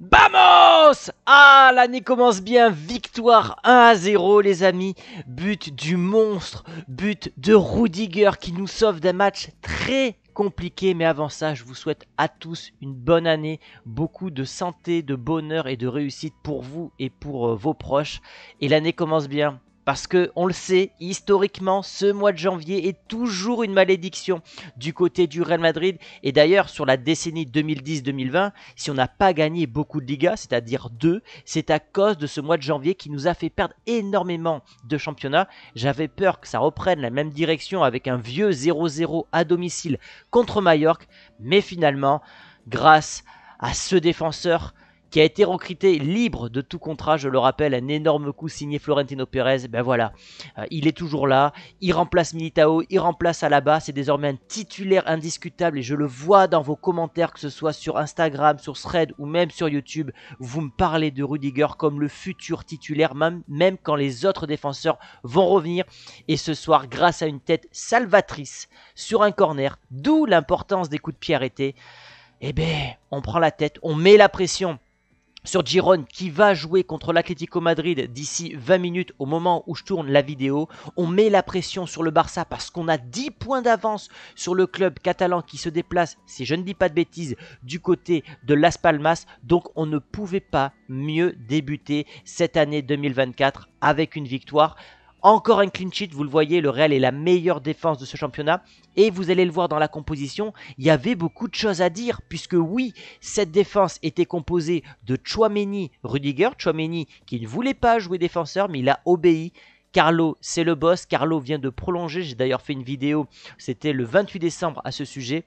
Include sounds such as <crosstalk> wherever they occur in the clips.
Vamos Ah, l'année commence bien, victoire 1 à 0 les amis, but du monstre, but de Rudiger qui nous sauve d'un match très compliqué, mais avant ça, je vous souhaite à tous une bonne année, beaucoup de santé, de bonheur et de réussite pour vous et pour euh, vos proches. Et l'année commence bien. Parce que, on le sait, historiquement, ce mois de janvier est toujours une malédiction du côté du Real Madrid. Et d'ailleurs, sur la décennie 2010-2020, si on n'a pas gagné beaucoup de Liga, c'est-à-dire deux, c'est à cause de ce mois de janvier qui nous a fait perdre énormément de championnats. J'avais peur que ça reprenne la même direction avec un vieux 0-0 à domicile contre Mallorca. Mais finalement, grâce à ce défenseur qui a été recruté libre de tout contrat, je le rappelle, un énorme coup signé Florentino Pérez. Ben voilà, euh, il est toujours là, il remplace Militao, il remplace Alaba, c'est désormais un titulaire indiscutable et je le vois dans vos commentaires, que ce soit sur Instagram, sur Thread ou même sur YouTube, vous me parlez de Rudiger comme le futur titulaire, même, même quand les autres défenseurs vont revenir. Et ce soir, grâce à une tête salvatrice sur un corner, d'où l'importance des coups de pied arrêtés, eh ben, on prend la tête, on met la pression sur Giron qui va jouer contre l'Atlético Madrid d'ici 20 minutes au moment où je tourne la vidéo. On met la pression sur le Barça parce qu'on a 10 points d'avance sur le club catalan qui se déplace, si je ne dis pas de bêtises, du côté de Las Palmas. Donc on ne pouvait pas mieux débuter cette année 2024 avec une victoire. Encore un clean sheet, vous le voyez, le Real est la meilleure défense de ce championnat. Et vous allez le voir dans la composition, il y avait beaucoup de choses à dire, puisque oui, cette défense était composée de Chouameni Rudiger, Chouameni qui ne voulait pas jouer défenseur, mais il a obéi. Carlo, c'est le boss. Carlo vient de prolonger. J'ai d'ailleurs fait une vidéo, c'était le 28 décembre à ce sujet.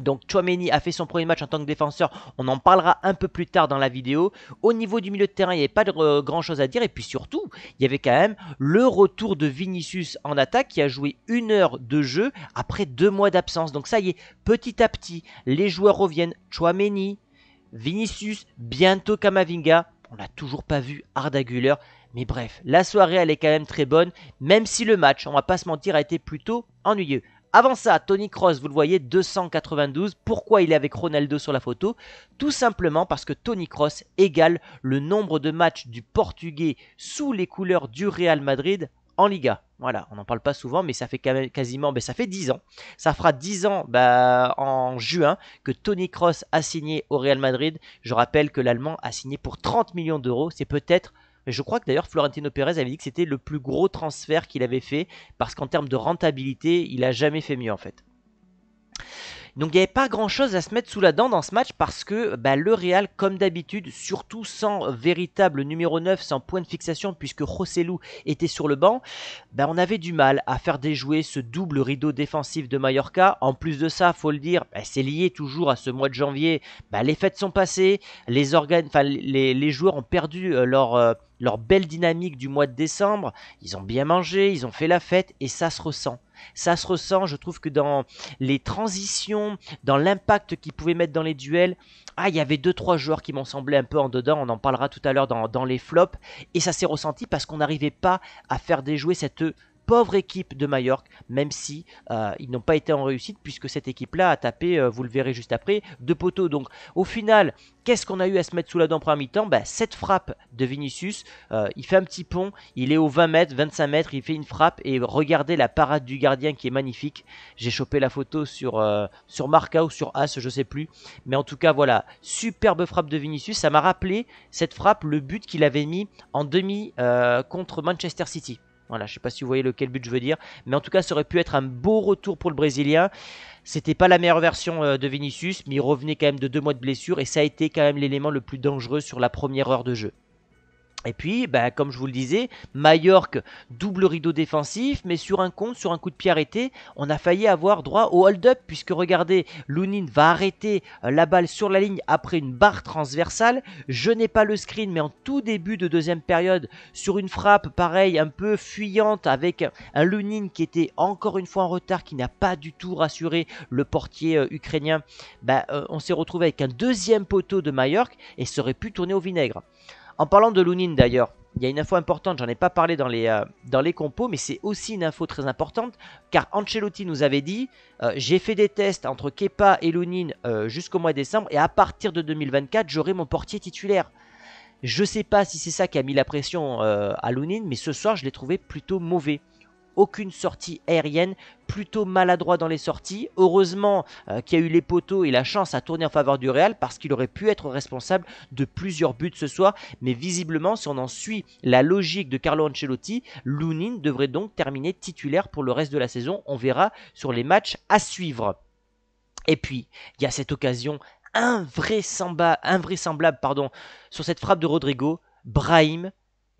Donc Chouameni a fait son premier match en tant que défenseur, on en parlera un peu plus tard dans la vidéo. Au niveau du milieu de terrain, il n'y avait pas de, euh, grand chose à dire et puis surtout, il y avait quand même le retour de Vinicius en attaque qui a joué une heure de jeu après deux mois d'absence. Donc ça y est, petit à petit, les joueurs reviennent. Chouameni, Vinicius, bientôt Kamavinga, on n'a toujours pas vu Arda Mais bref, la soirée elle est quand même très bonne, même si le match, on va pas se mentir, a été plutôt ennuyeux. Avant ça, Tony Cross, vous le voyez, 292. Pourquoi il est avec Ronaldo sur la photo Tout simplement parce que Tony Cross égale le nombre de matchs du Portugais sous les couleurs du Real Madrid en Liga. Voilà, on n'en parle pas souvent, mais ça fait quasiment, ben, ça fait 10 ans. Ça fera 10 ans ben, en juin que Tony Cross a signé au Real Madrid. Je rappelle que l'Allemand a signé pour 30 millions d'euros. C'est peut-être mais je crois que d'ailleurs Florentino Pérez avait dit que c'était le plus gros transfert qu'il avait fait parce qu'en termes de rentabilité, il a jamais fait mieux en fait. Donc il n'y avait pas grand-chose à se mettre sous la dent dans ce match parce que bah, le Real, comme d'habitude, surtout sans véritable numéro 9, sans point de fixation, puisque Rossellou était sur le banc, bah, on avait du mal à faire déjouer ce double rideau défensif de Mallorca. En plus de ça, faut le dire, bah, c'est lié toujours à ce mois de janvier. les fêtes sont passées, les organes, les, les, joueurs ont perdu euh, leur... Euh, leur belle dynamique du mois de décembre, ils ont bien mangé, ils ont fait la fête et ça se ressent. Ça se ressent, je trouve que dans les transitions, dans l'impact qu'ils pouvaient mettre dans les duels, ah, il y avait deux trois joueurs qui m'ont semblé un peu en dedans, on en parlera tout à l'heure dans, dans les flops, et ça s'est ressenti parce qu'on n'arrivait pas à faire déjouer cette pauvre équipe de Majorque, même si euh, ils n'ont pas été en réussite puisque cette équipe-là a tapé, euh, vous le verrez juste après, deux poteaux. Donc au final, qu'est-ce qu'on a eu à se mettre sous la dent un mi-temps bah, Cette frappe de Vinicius, euh, il fait un petit pont, il est au 20 mètres, 25 mètres, il fait une frappe et regardez la parade du gardien qui est magnifique. J'ai chopé la photo sur, sur Marca ou sur As, je ne sais plus. Mais en tout cas, voilà, superbe frappe de Vinicius. Ça m'a rappelé cette frappe, le but qu'il avait mis en demi contre Manchester City. Voilà, je ne sais pas si vous voyez lequel but je veux dire, mais en tout cas, ça aurait pu être un beau retour pour le Brésilien. C'était pas la meilleure version euh, de Vinicius, mais il revenait quand même de deux mois de blessure et ça a été quand même l'élément le plus dangereux sur la première heure de jeu. Et puis, bah, comme je vous le disais, Majorque, double rideau défensif, mais sur un compte, sur un coup de pied arrêté, on a failli avoir droit au hold-up, puisque regardez, Lunin va arrêter euh, la balle sur la ligne après une barre transversale. Je n'ai pas le screen, mais en tout début de deuxième période, sur une frappe, pareille, un peu fuyante, avec un Lunin qui était encore une fois en retard, qui n'a pas du tout rassuré le portier euh, ukrainien, bah, euh, on s'est retrouvé avec un deuxième poteau de Majorque et serait pu tourner au vinaigre. En parlant de Lunin d'ailleurs, il y a une info importante, j'en ai pas parlé dans les, euh, dans les compos, mais c'est aussi une info très importante, car Ancelotti nous avait dit, euh, j'ai fait des tests entre Kepa et Lunin euh, jusqu'au mois de décembre, et à partir de 2024, j'aurai mon portier titulaire. Je sais pas si c'est ça qui a mis la pression à Lunin mais ce soir, je l'ai trouvé plutôt mauvais aucune sortie aérienne, plutôt maladroit dans les sorties. Heureusement euh, qu'il y a eu les poteaux et la chance à tourner en faveur du Real parce qu'il aurait pu être responsable de plusieurs buts ce soir. Mais visiblement, si on en suit la logique de Carlo Ancelotti, Lounine devrait donc terminer titulaire pour le reste de la saison. On verra sur les matchs à suivre. Et puis, il y a cette occasion invraisemblable, invraisemblable pardon, sur cette frappe de Rodrigo. Brahim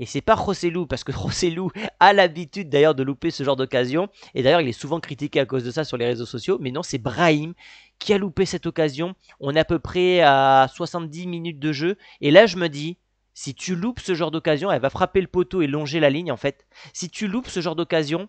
et c'est pas Rossellou, parce que <laughs> Rossellou a l'habitude d'ailleurs de louper ce genre d'occasion. Et d'ailleurs, il est souvent critiqué à cause de ça sur les réseaux sociaux. Mais non, c'est Brahim qui a loupé cette occasion. On est à peu près à 70 minutes de jeu. Et là, je me dis, si tu loupes ce genre d'occasion, elle va frapper le poteau et longer la ligne en fait. Si tu loupes ce genre d'occasion,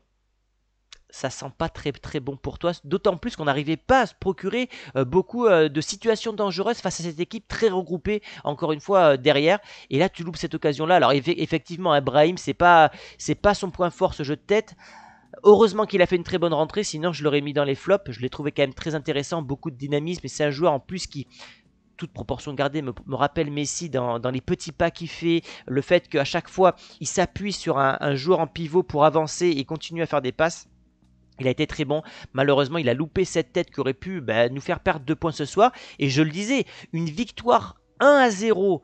ça sent pas très très bon pour toi, d'autant plus qu'on n'arrivait pas à se procurer euh, beaucoup euh, de situations dangereuses face à cette équipe très regroupée encore une fois euh, derrière. Et là tu loupes cette occasion là. Alors effectivement, Ibrahim c'est pas c'est pas son point fort ce jeu de tête. Heureusement qu'il a fait une très bonne rentrée, sinon je l'aurais mis dans les flops. Je l'ai trouvé quand même très intéressant, beaucoup de dynamisme et c'est un joueur en plus qui toute proportion gardée, me, rappelle Messi dans, les petits pas qu'il fait, le fait qu'à chaque fois il s'appuie sur un, joueur en pivot pour avancer et continuer à faire des passes. Il a été très bon. Malheureusement, il a loupé cette tête qui aurait pu bah, nous faire perdre deux points ce soir. Et je le disais, une victoire 1 à 0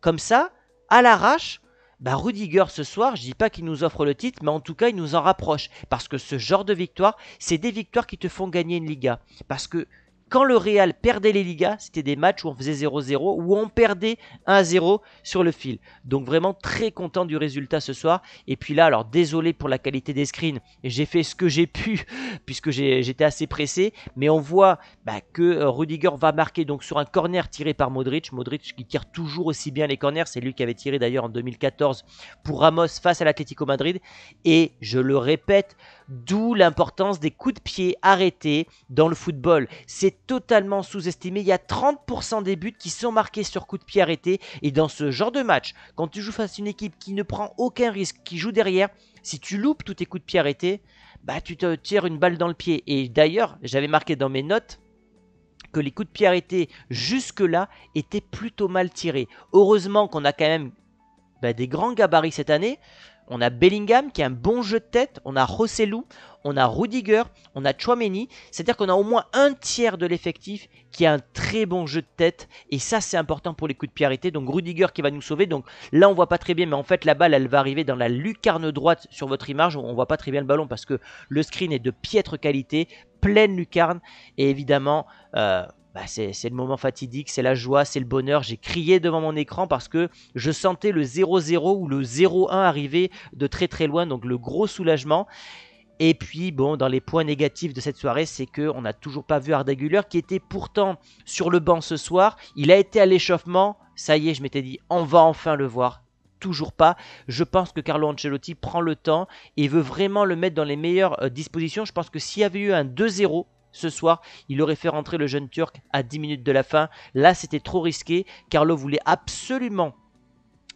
comme ça, à l'arrache, bah Rudiger ce soir, je dis pas qu'il nous offre le titre, mais en tout cas il nous en rapproche. Parce que ce genre de victoire, c'est des victoires qui te font gagner une Liga. Parce que quand le Real perdait les Ligas, c'était des matchs où on faisait 0-0, où on perdait 1-0 sur le fil. Donc vraiment très content du résultat ce soir. Et puis là, alors désolé pour la qualité des screens, j'ai fait ce que j'ai pu <laughs> puisque j'étais assez pressé. Mais on voit bah, que euh, Rudiger va marquer donc sur un corner tiré par Modric. Modric qui tire toujours aussi bien les corners, c'est lui qui avait tiré d'ailleurs en 2014 pour Ramos face à l'Atlético Madrid. Et je le répète, d'où l'importance des coups de pied arrêtés dans le football. C'est totalement sous-estimé. Il y a 30% des buts qui sont marqués sur coup de pied arrêté. Et dans ce genre de match, quand tu joues face à une équipe qui ne prend aucun risque, qui joue derrière, si tu loupes tous tes coups de pied arrêtés, bah tu te tires une balle dans le pied. Et d'ailleurs, j'avais marqué dans mes notes que les coups de pied arrêtés jusque-là étaient plutôt mal tirés. Heureusement qu'on a quand même bah, des grands gabarits cette année on a Bellingham qui a un bon jeu de tête, on a Rossellou, on a Rudiger, on a Chouameni, c'est-à-dire qu'on a au moins un tiers de l'effectif qui a un très bon jeu de tête et ça c'est important pour les coups de pied Donc Rudiger qui va nous sauver. Donc là on voit pas très bien mais en fait la balle elle va arriver dans la lucarne droite sur votre image, on ne voit pas très bien le ballon parce que le screen est de piètre qualité, pleine lucarne et évidemment euh, bah, c'est le moment fatidique, c'est la joie, c'est le bonheur. J'ai crié devant mon écran parce que je sentais le 0-0 ou le 0-1 arriver de très très loin, donc le gros soulagement. Et puis bon, dans les points négatifs de cette soirée, c'est qu'on n'a toujours pas vu Ardaguler qui était pourtant sur le banc ce soir. Il a été à l'échauffement. Ça y est, je m'étais dit, on va enfin le voir toujours pas. Je pense que Carlo Ancelotti prend le temps et veut vraiment le mettre dans les meilleures euh, dispositions. Je pense que s'il y avait eu un 2-0, ce soir. Il aurait fait rentrer le jeune Turc à 10 minutes de la fin. Là, c'était trop risqué. Carlo voulait absolument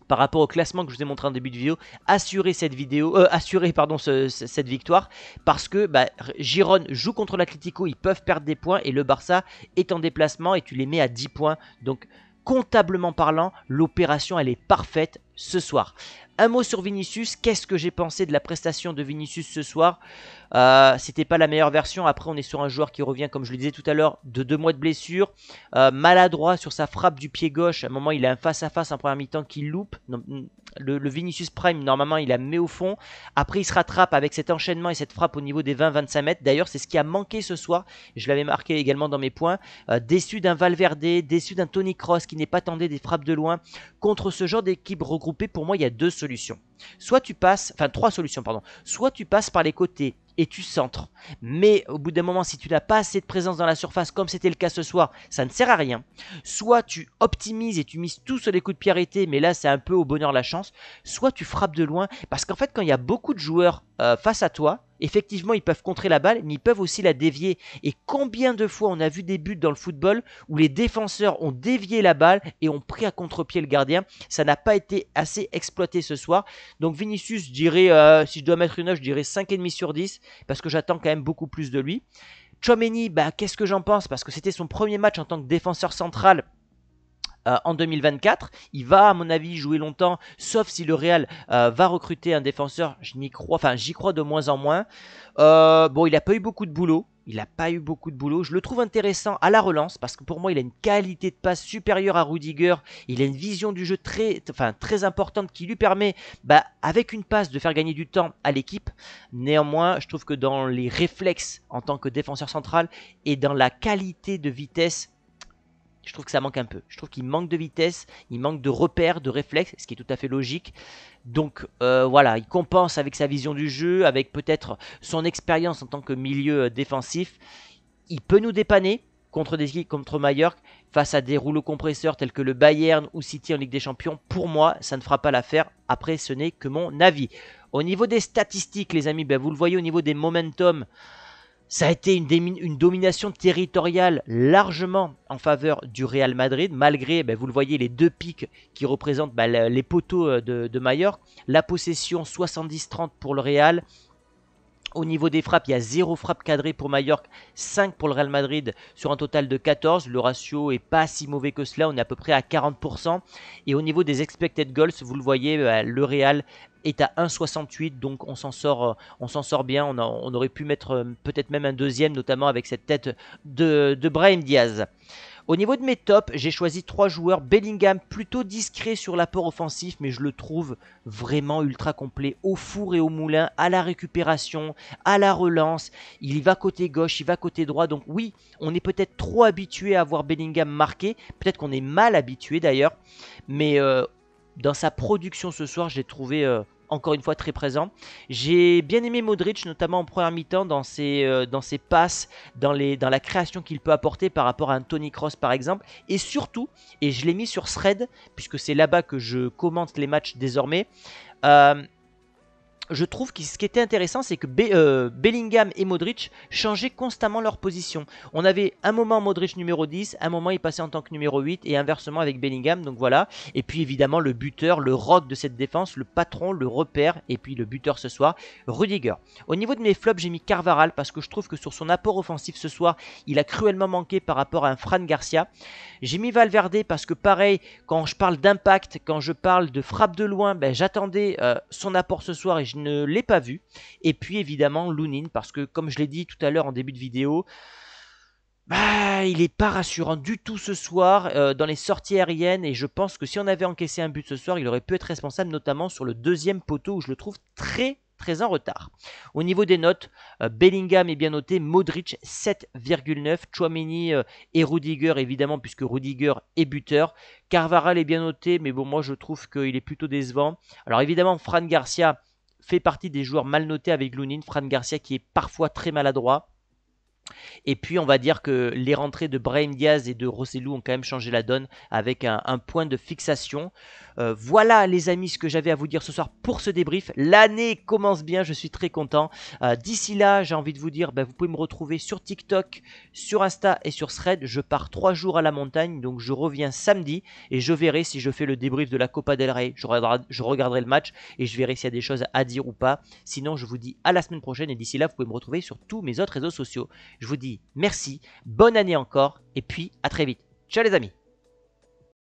par rapport au classement que je vous ai montré en début de vidéo, assurer cette vidéo, euh, pardon cette victoire parce que bah, Giron joue contre l'Atlético, ils peuvent perdre des points et le Barça est en déplacement et tu les mets à 10 points. Donc comptablement parlant, l'opération elle est parfaite ce soir. Un mot sur Vinicius, qu'est-ce que j'ai pensé de la prestation de Vinicius ce soir euh, C'était pas la meilleure version, après on est sur un joueur qui revient, comme je le disais tout à l'heure, de deux mois de blessure, euh, maladroit sur sa frappe du pied gauche, à un moment il a un face-à-face -face en première mi-temps qui loupe, le, Vinicius Prime, normalement, il la met au fond. Après, il se rattrape avec cet enchaînement et cette frappe au niveau des 20-25 mètres. D'ailleurs, c'est ce qui a manqué ce soir. Je l'avais marqué également dans mes points. Euh, déçu d'un Valverde, déçu d'un Tony Cross qui n'est pas tendé des frappes de loin. Contre ce genre d'équipe regroupée, pour moi, il y a deux solutions. Soit tu passes, enfin trois solutions, pardon. Soit tu passes par les côtés et tu centres. Mais au bout d'un moment, si tu n'as pas assez de présence dans la surface, comme c'était le cas ce soir, ça ne sert à rien. Soit tu optimises et tu mises tout sur les coups de pied mais là c'est un peu au bonheur la chance. Soit tu frappes de loin, parce qu'en fait quand il y a beaucoup de joueurs euh, face à toi, effectivement, ils peuvent contrer la balle, mais ils peuvent aussi la dévier. Et combien de fois on a vu des buts dans le football où les défenseurs ont dévié la balle et ont pris à contre-pied le gardien Ça n'a pas été assez exploité ce soir. Donc Vinicius, je dirais, euh, si je dois mettre une note, je dirais 5,5 sur 10, parce que j'attends quand même beaucoup plus de lui. Chomeni, bah, qu'est-ce que j'en pense Parce que c'était son premier match en tant que défenseur central euh, en 2024. Il va, à mon avis, jouer longtemps, sauf si le Real euh, va recruter un défenseur. crois, enfin, j'y crois de moins en moins. Euh, bon, il n'a pas eu beaucoup de boulot. Il n'a pas eu beaucoup de boulot. Je le trouve intéressant à la relance parce que pour moi, il a une qualité de passe supérieure à Rudiger. Il a une vision du jeu très, enfin, très importante qui lui permet, bah, avec une passe, de faire gagner du temps à l'équipe. Néanmoins, je trouve que dans les réflexes en tant que défenseur central et dans la qualité de vitesse, je trouve que ça manque un peu. Je trouve qu'il manque de vitesse, il manque de repères, de réflexes, ce qui est tout à fait logique. Donc euh, voilà, il compense avec sa vision du jeu, avec peut-être son expérience en tant que milieu euh, défensif. Il peut nous dépanner contre des équipes contre Mallorca, face à des rouleaux compresseurs tels que le Bayern ou City en Ligue des Champions. Pour moi, ça ne fera pas l'affaire. Après, ce n'est que mon avis. Au niveau des statistiques, les amis, ben, vous le voyez au niveau des momentum. Ça a été une, domination territoriale largement en faveur du Real Madrid, malgré, ben, vous le voyez, les deux pics qui représentent ben, les poteaux euh, de, de Mallorca. La possession 70-30 pour le Real, au niveau des frappes, il y a 0 frappe cadrée pour Mallorca, 5 pour le Real Madrid sur un total de 14. Le ratio est pas si mauvais que cela, on est à peu près à 40%. Et au niveau des expected goals, vous le voyez, euh, le Real est à 1,68 donc on s'en sort, euh, on s'en sort bien. On, aurait pu mettre euh, peut-être même un deuxième, notamment avec cette tête de, de Brahim Diaz. Au niveau de mes tops, j'ai choisi trois joueurs. Bellingham plutôt discret sur l'apport offensif, mais je le trouve vraiment ultra complet. Au four et au moulin, à la récupération, à la relance. Il y va côté gauche, il va côté droit. Donc oui, on est peut-être trop habitué à voir Bellingham marqué. Peut-être qu'on est mal habitué d'ailleurs. Mais euh, dans sa production ce soir, j'ai trouvé euh, encore une fois très présent. J'ai bien aimé Modric, notamment en première mi-temps, dans ses, euh, dans ses passes, dans, dans la création qu'il peut apporter par rapport à un Tony Cross par exemple. Et surtout, et je l'ai mis sur Thread, puisque c'est là-bas que je commente les matchs désormais, euh, je trouve que ce qui était intéressant, c'est que euh, Bellingham et Modric changeaient constamment leur position. On avait un moment Modric numéro 10, un moment il passait en tant que numéro 8 et inversement avec Bellingham. Donc voilà. Et puis évidemment le buteur, le rock de cette défense, le patron, le repère et puis le buteur ce soir, Rudiger. Au niveau de mes flops, j'ai mis Carvaral parce que je trouve que sur son apport offensif ce soir, il a cruellement manqué par rapport à un Fran Garcia. J'ai mis Valverde parce que pareil, quand je parle d'impact, quand je parle de frappe de loin, ben, j'attendais euh, son apport ce soir et je ne l'ai pas vu. Et puis évidemment Lunin, parce que comme je l'ai dit tout à l'heure en début de vidéo, bah, il n'est pas rassurant du tout ce soir euh, dans les sorties aériennes et je pense que si on avait encaissé un but ce soir, il aurait pu être responsable notamment sur le deuxième poteau où je le trouve très très en retard. Au niveau des notes, euh, Bellingham est bien noté, Modric 7,9, Chouameni euh, et Rudiger évidemment puisque Rudiger est buteur, Carvara est bien noté mais bon moi je trouve qu'il est plutôt décevant. Alors évidemment Fran Garcia fait partie des joueurs mal notés avec Lounine, Fran Garcia qui est parfois très maladroit, et puis, on va dire que les rentrées de Brahim Diaz et de Rossellou ont quand même changé la donne avec un, point de fixation. Euh, voilà, les amis, ce que j'avais à vous dire ce soir pour ce débrief. L'année commence bien, je suis très content. Euh, d'ici là, j'ai envie de vous dire, bah, vous pouvez me retrouver sur TikTok, sur Insta et sur Thread. Je pars trois jours à la montagne, donc je reviens samedi et je verrai si je fais le débrief de la Copa del Rey. je regarderai le match et je verrai s'il y a des choses à dire ou pas. Sinon, je vous dis à la semaine prochaine et d'ici là, vous pouvez me retrouver sur tous mes autres réseaux sociaux. Je vous dis merci, bonne année encore, et puis à très vite. Ciao les amis